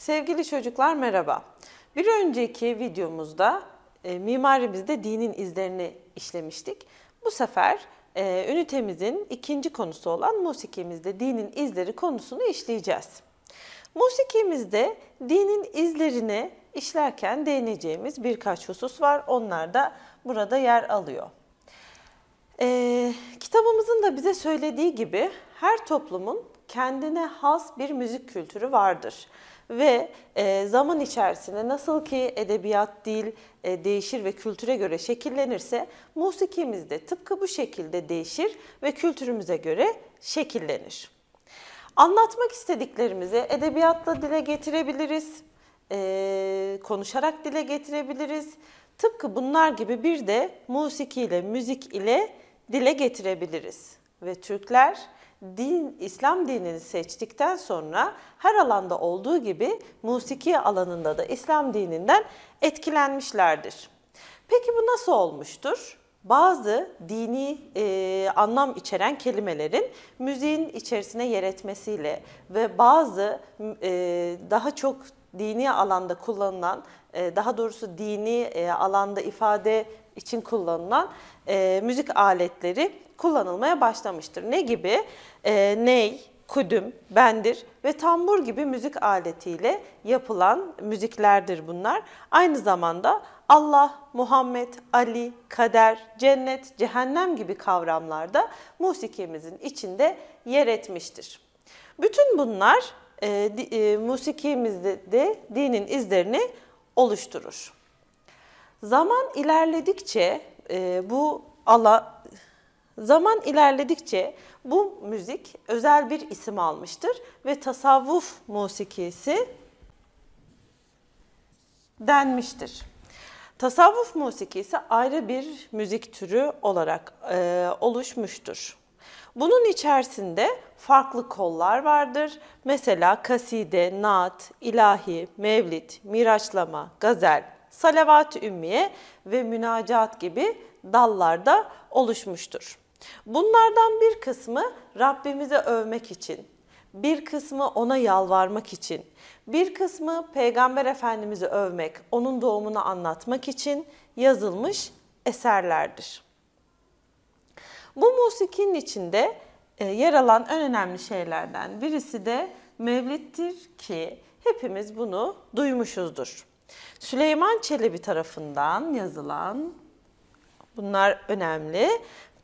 Sevgili çocuklar merhaba. Bir önceki videomuzda e, mimarimizde dinin izlerini işlemiştik. Bu sefer e, ünitemizin ikinci konusu olan musikimizde dinin izleri konusunu işleyeceğiz. Musikimizde dinin izlerini işlerken değineceğimiz birkaç husus var. Onlar da burada yer alıyor. E, kitabımızın da bize söylediği gibi her toplumun kendine has bir müzik kültürü vardır ve e, zaman içerisinde nasıl ki edebiyat, dil e, değişir ve kültüre göre şekillenirse musikimiz de tıpkı bu şekilde değişir ve kültürümüze göre şekillenir. Anlatmak istediklerimizi edebiyatla dile getirebiliriz, e, konuşarak dile getirebiliriz. Tıpkı bunlar gibi bir de musiki ile, müzik ile dile getirebiliriz. Ve Türkler din İslam dinini seçtikten sonra her alanda olduğu gibi musiki alanında da İslam dininden etkilenmişlerdir. Peki bu nasıl olmuştur? Bazı dini e, anlam içeren kelimelerin müziğin içerisine yer etmesiyle ve bazı e, daha çok dini alanda kullanılan, e, daha doğrusu dini e, alanda ifade için kullanılan e, müzik aletleri kullanılmaya başlamıştır. Ne gibi? E, ney, kudüm, bendir ve tambur gibi müzik aletiyle yapılan müziklerdir bunlar. Aynı zamanda Allah, Muhammed, Ali, kader, cennet, cehennem gibi kavramlarda musikimizin içinde yer etmiştir. Bütün bunlar e, e, musikimizde de dinin izlerini oluşturur. Zaman ilerledikçe e, bu Allah Zaman ilerledikçe bu müzik özel bir isim almıştır ve tasavvuf musikisi denmiştir. Tasavvuf musikisi ayrı bir müzik türü olarak e, oluşmuştur. Bunun içerisinde farklı kollar vardır. Mesela kaside, naat, ilahi, mevlit, miraçlama, gazel, salavat-ı ümmiye ve münacat gibi dallarda oluşmuştur. Bunlardan bir kısmı Rabbimize övmek için, bir kısmı ona yalvarmak için, bir kısmı Peygamber Efendimiz'i övmek, onun doğumunu anlatmak için yazılmış eserlerdir. Bu musikin içinde e, yer alan en önemli şeylerden birisi de Mevlid'dir ki hepimiz bunu duymuşuzdur. Süleyman Çelebi tarafından yazılan bunlar önemli.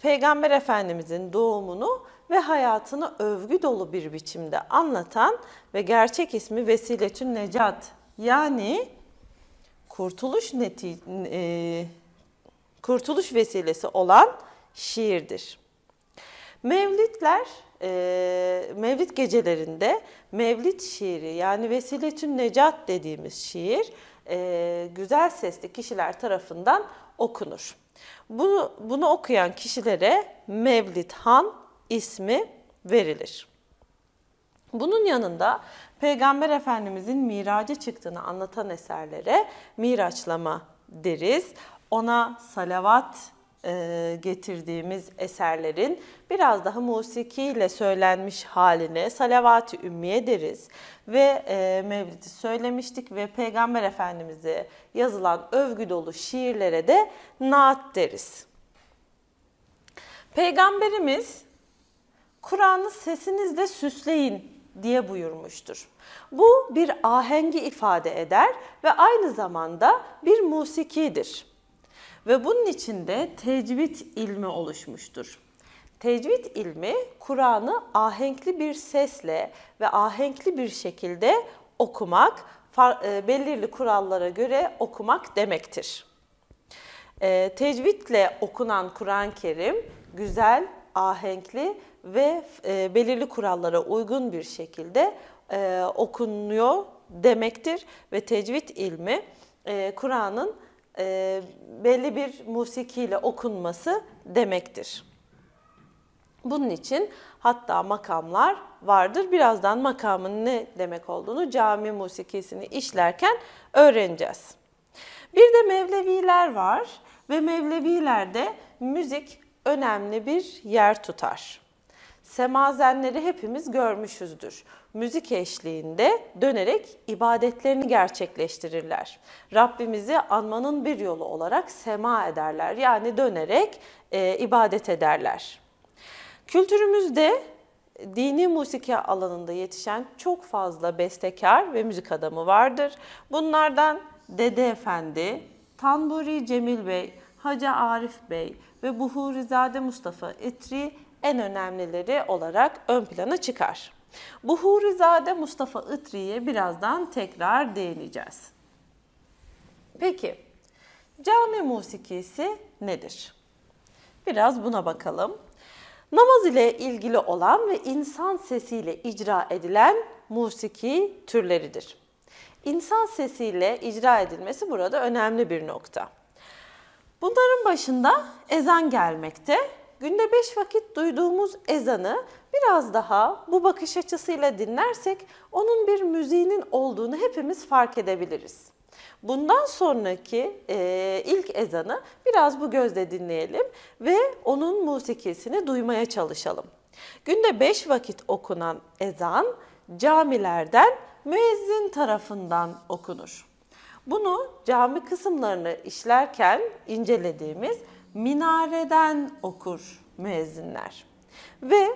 Peygamber Efendimizin doğumunu ve hayatını övgü dolu bir biçimde anlatan ve gerçek ismi Vesiletün Necat yani kurtuluş neti, e, kurtuluş vesilesi olan şiirdir. Mevlitler, e, Mevlid gecelerinde mevlit şiiri yani Vesiletün Necat dediğimiz şiir e, güzel sesli kişiler tarafından okunur. Bunu, bunu okuyan kişilere Mevlid Han ismi verilir. Bunun yanında Peygamber Efendimizin miraca çıktığını anlatan eserlere miraçlama deriz. Ona salavat e, getirdiğimiz eserlerin biraz daha musikiyle söylenmiş haline salavat-ı ümmiye deriz. Ve e, Mevlid'i söylemiştik ve Peygamber Efendimiz'e yazılan övgü dolu şiirlere de naat deriz. Peygamberimiz Kur'an'ı sesinizle süsleyin diye buyurmuştur. Bu bir ahengi ifade eder ve aynı zamanda bir musikidir ve bunun içinde tecvid ilmi oluşmuştur. Tecvid ilmi Kur'an'ı ahenkli bir sesle ve ahenkli bir şekilde okumak, e, belirli kurallara göre okumak demektir. E, tecvidle okunan Kur'an-ı Kerim güzel, ahenkli ve e, belirli kurallara uygun bir şekilde okunuyor demektir ve tecvid ilmi Kur'an'ın e, belli bir musikiyle okunması demektir. Bunun için hatta makamlar vardır. Birazdan makamın ne demek olduğunu cami musikisini işlerken öğreneceğiz. Bir de Mevleviler var ve Mevlevilerde müzik önemli bir yer tutar semazenleri hepimiz görmüşüzdür. Müzik eşliğinde dönerek ibadetlerini gerçekleştirirler. Rabbimizi anmanın bir yolu olarak sema ederler. Yani dönerek e, ibadet ederler. Kültürümüzde dini musiki alanında yetişen çok fazla bestekar ve müzik adamı vardır. Bunlardan Dede Efendi, Tanburi Cemil Bey, Hacı Arif Bey ve Buhurizade Mustafa Etri en önemlileri olarak ön plana çıkar. Bu Hurizade Mustafa Itri'ye birazdan tekrar değineceğiz. Peki, cami musikisi nedir? Biraz buna bakalım. Namaz ile ilgili olan ve insan sesiyle icra edilen musiki türleridir. İnsan sesiyle icra edilmesi burada önemli bir nokta. Bunların başında ezan gelmekte günde beş vakit duyduğumuz ezanı biraz daha bu bakış açısıyla dinlersek onun bir müziğinin olduğunu hepimiz fark edebiliriz. Bundan sonraki e, ilk ezanı biraz bu gözle dinleyelim ve onun musikisini duymaya çalışalım. Günde beş vakit okunan ezan camilerden müezzin tarafından okunur. Bunu cami kısımlarını işlerken incelediğimiz minareden okur müezzinler. Ve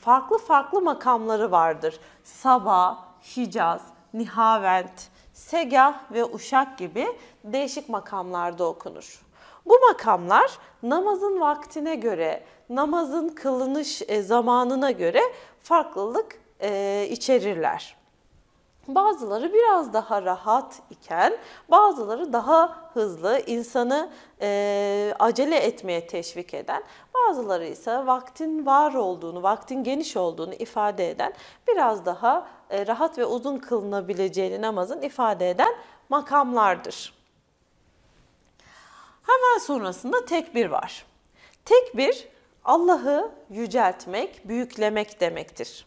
farklı farklı makamları vardır. Saba, Hicaz, Nihavent, Segah ve Uşak gibi değişik makamlarda okunur. Bu makamlar namazın vaktine göre, namazın kılınış e, zamanına göre farklılık e, içerirler. Bazıları biraz daha rahat iken bazıları daha hızlı insanı e, acele etmeye teşvik eden bazıları ise vaktin var olduğunu, vaktin geniş olduğunu ifade eden biraz daha e, rahat ve uzun kılınabileceğini namazın ifade eden makamlardır. Hemen sonrasında tekbir var. Tekbir Allah'ı yüceltmek, büyüklemek demektir.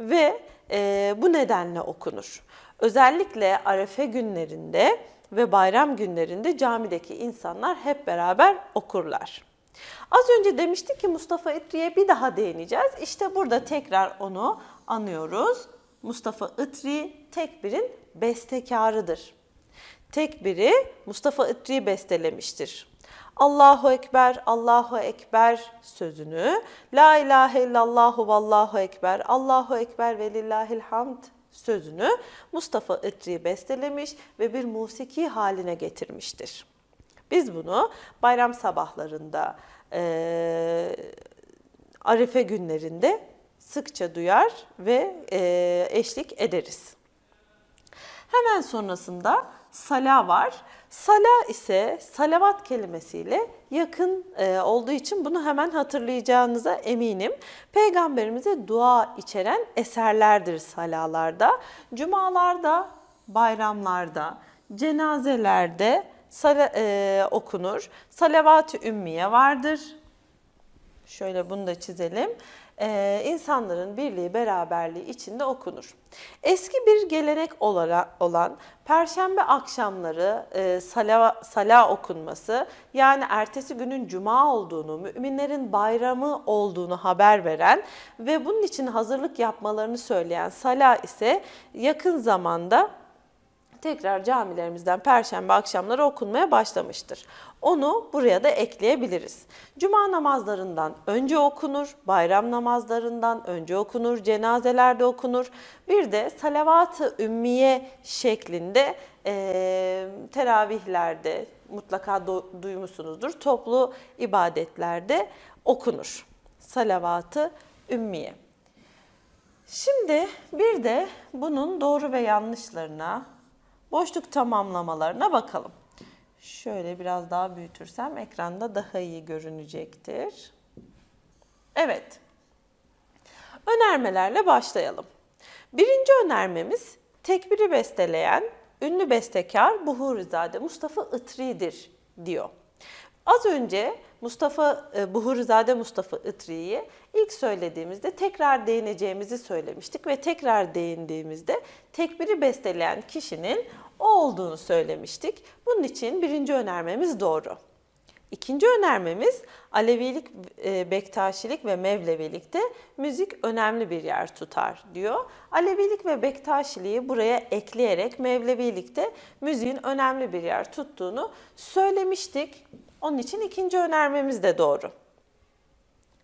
Ve e, bu nedenle okunur. Özellikle arefe günlerinde ve bayram günlerinde camideki insanlar hep beraber okurlar. Az önce demiştik ki Mustafa İtri'ye bir daha değineceğiz. İşte burada tekrar onu anıyoruz. Mustafa İtri Tekbir'in bestekarıdır. Tekbir'i Mustafa İtri bestelemiştir. Allahu Ekber, Allahu Ekber sözünü, La ilahe illallahu, vallahu ekber, Allahu Ekber ve lillahil hamd sözünü Mustafa Itri bestelemiş ve bir musiki haline getirmiştir. Biz bunu bayram sabahlarında, e, arife günlerinde sıkça duyar ve e, eşlik ederiz. Hemen sonrasında sala var. Sala ise salavat kelimesiyle yakın e, olduğu için bunu hemen hatırlayacağınıza eminim. Peygamberimize dua içeren eserlerdir salalarda. Cumalarda, bayramlarda, cenazelerde sala, e, okunur. Salavat-ı Ümmiye vardır. Şöyle bunu da çizelim e, insanların birliği beraberliği içinde okunur. Eski bir gelenek olan perşembe akşamları e, sala, sala okunması yani ertesi günün cuma olduğunu, müminlerin bayramı olduğunu haber veren ve bunun için hazırlık yapmalarını söyleyen sala ise yakın zamanda tekrar camilerimizden perşembe akşamları okunmaya başlamıştır. Onu buraya da ekleyebiliriz. Cuma namazlarından önce okunur, bayram namazlarından önce okunur, cenazelerde okunur. Bir de salavat-ı ümmiye şeklinde e, teravihlerde mutlaka duymuşsunuzdur. Toplu ibadetlerde okunur. Salavat-ı ümmiye. Şimdi bir de bunun doğru ve yanlışlarına Boşluk tamamlamalarına bakalım. Şöyle biraz daha büyütürsem ekranda daha iyi görünecektir. Evet. Önermelerle başlayalım. Birinci önermemiz tekbiri besteleyen ünlü bestekar Buhurizade Mustafa Itri'dir diyor. Az önce Mustafa e, Buhurizade Mustafa Itri'yi İlk söylediğimizde tekrar değineceğimizi söylemiştik ve tekrar değindiğimizde tekbiri besteleyen kişinin o olduğunu söylemiştik. Bunun için birinci önermemiz doğru. İkinci önermemiz Alevilik, e, Bektaşilik ve Mevlevilikte müzik önemli bir yer tutar diyor. Alevilik ve Bektaşiliği buraya ekleyerek Mevlevilikte müziğin önemli bir yer tuttuğunu söylemiştik. Onun için ikinci önermemiz de doğru.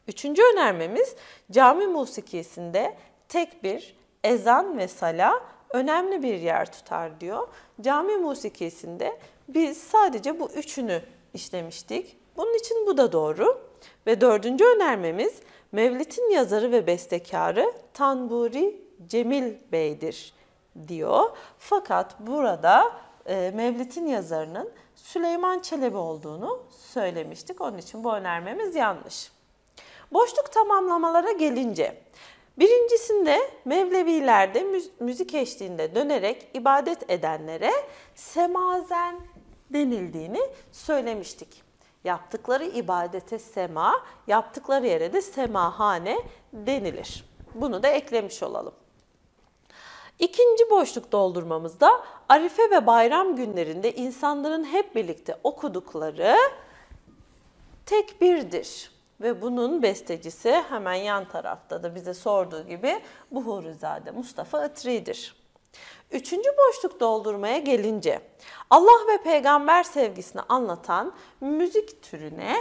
Üçüncü önermemiz cami musikisinde tekbir, ezan ve sala önemli bir yer tutar diyor. Cami musikisinde biz sadece bu üçünü işlemiştik. Bunun için bu da doğru. Ve dördüncü önermemiz Mevlid'in yazarı ve bestekarı Tanburi Cemil Bey'dir diyor. Fakat burada e, Mevlid'in yazarının Süleyman Çelebi olduğunu söylemiştik. Onun için bu önermemiz yanlış. Boşluk tamamlamalara gelince birincisinde Mevlevilerde müzik eşliğinde dönerek ibadet edenlere semazen denildiğini söylemiştik. Yaptıkları ibadete sema, yaptıkları yere de semahane denilir. Bunu da eklemiş olalım. İkinci boşluk doldurmamızda Arife ve bayram günlerinde insanların hep birlikte okudukları tekbirdir. Ve bunun bestecisi hemen yan tarafta da bize sorduğu gibi Buhurizade Mustafa Atri'dir. Üçüncü boşluk doldurmaya gelince Allah ve peygamber sevgisini anlatan müzik türüne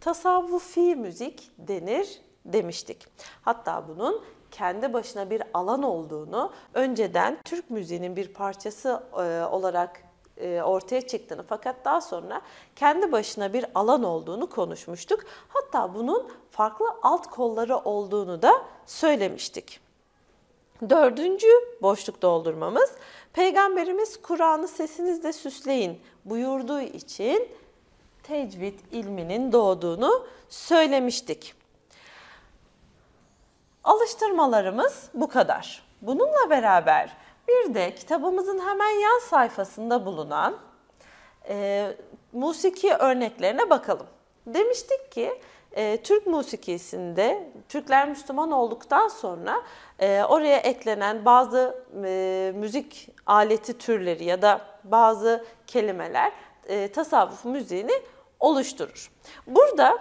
tasavvufi müzik denir demiştik. Hatta bunun kendi başına bir alan olduğunu önceden Türk müziğinin bir parçası e, olarak e, ortaya çıktığını fakat daha sonra kendi başına bir alan olduğunu konuşmuştuk. Hatta bunun farklı alt kolları olduğunu da söylemiştik. Dördüncü boşluk doldurmamız Peygamberimiz Kur'an'ı sesinizle süsleyin buyurduğu için tecvid ilminin doğduğunu söylemiştik. Alıştırmalarımız bu kadar. Bununla beraber bir de kitabımızın hemen yan sayfasında bulunan e, musiki örneklerine bakalım. Demiştik ki e, Türk musikisinde Türkler Müslüman olduktan sonra e, oraya eklenen bazı e, müzik aleti türleri ya da bazı kelimeler e, tasavvuf müziğini oluşturur. Burada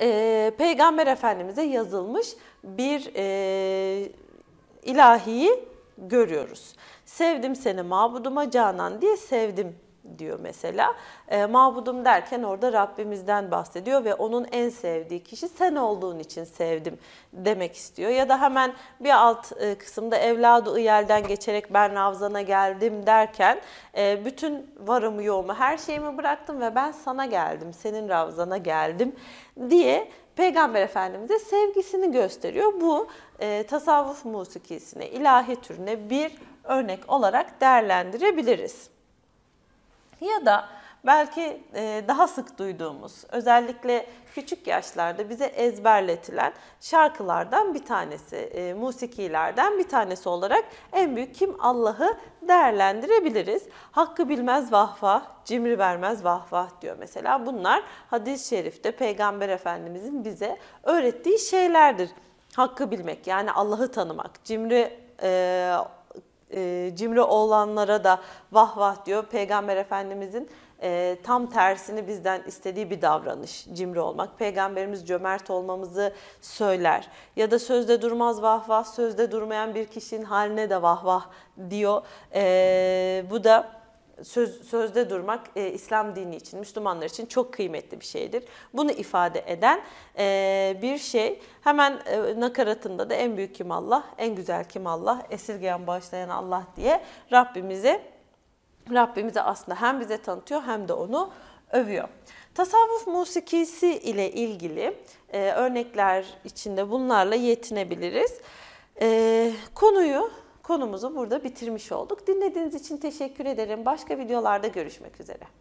e, Peygamber Efendimiz'e yazılmış bir e, ilahiyi görüyoruz. Sevdim seni mabuduma canan diye sevdim diyor mesela. E, mabudum derken orada Rabbimizden bahsediyor ve onun en sevdiği kişi sen olduğun için sevdim demek istiyor. Ya da hemen bir alt e, kısımda evladı iyelden geçerek ben ravzana geldim derken e, bütün varımı yoğumu her şeyimi bıraktım ve ben sana geldim, senin ravzana geldim diye Peygamber Efendimiz'e sevgisini gösteriyor. Bu e, tasavvuf musikisine, ilahi türüne bir örnek olarak değerlendirebiliriz. Ya da belki e, daha sık duyduğumuz, özellikle küçük yaşlarda bize ezberletilen şarkılardan bir tanesi, e, musikilerden bir tanesi olarak en büyük kim Allah'ı değerlendirebiliriz. Hakkı bilmez vahva, cimri vermez vahvah diyor mesela. Bunlar hadis-i şerifte Peygamber Efendimizin bize öğrettiği şeylerdir hakkı bilmek yani Allah'ı tanımak. Cimri e, e, cimri olanlara da vah vah diyor Peygamber Efendimizin e, tam tersini bizden istediği bir davranış cimri olmak. Peygamberimiz cömert olmamızı söyler. Ya da sözde durmaz vah vah, sözde durmayan bir kişinin haline de vah vah diyor. E, bu da söz, sözde durmak e, İslam dini için, Müslümanlar için çok kıymetli bir şeydir. Bunu ifade eden e, bir şey. Hemen e, nakaratında da en büyük kim Allah, en güzel kim Allah, esirgeyen bağışlayan Allah diye Rabbimizi Rabbimizi aslında hem bize tanıtıyor hem de onu övüyor. Tasavvuf musikisi ile ilgili e, örnekler içinde bunlarla yetinebiliriz. E, konuyu konumuzu burada bitirmiş olduk. Dinlediğiniz için teşekkür ederim. Başka videolarda görüşmek üzere.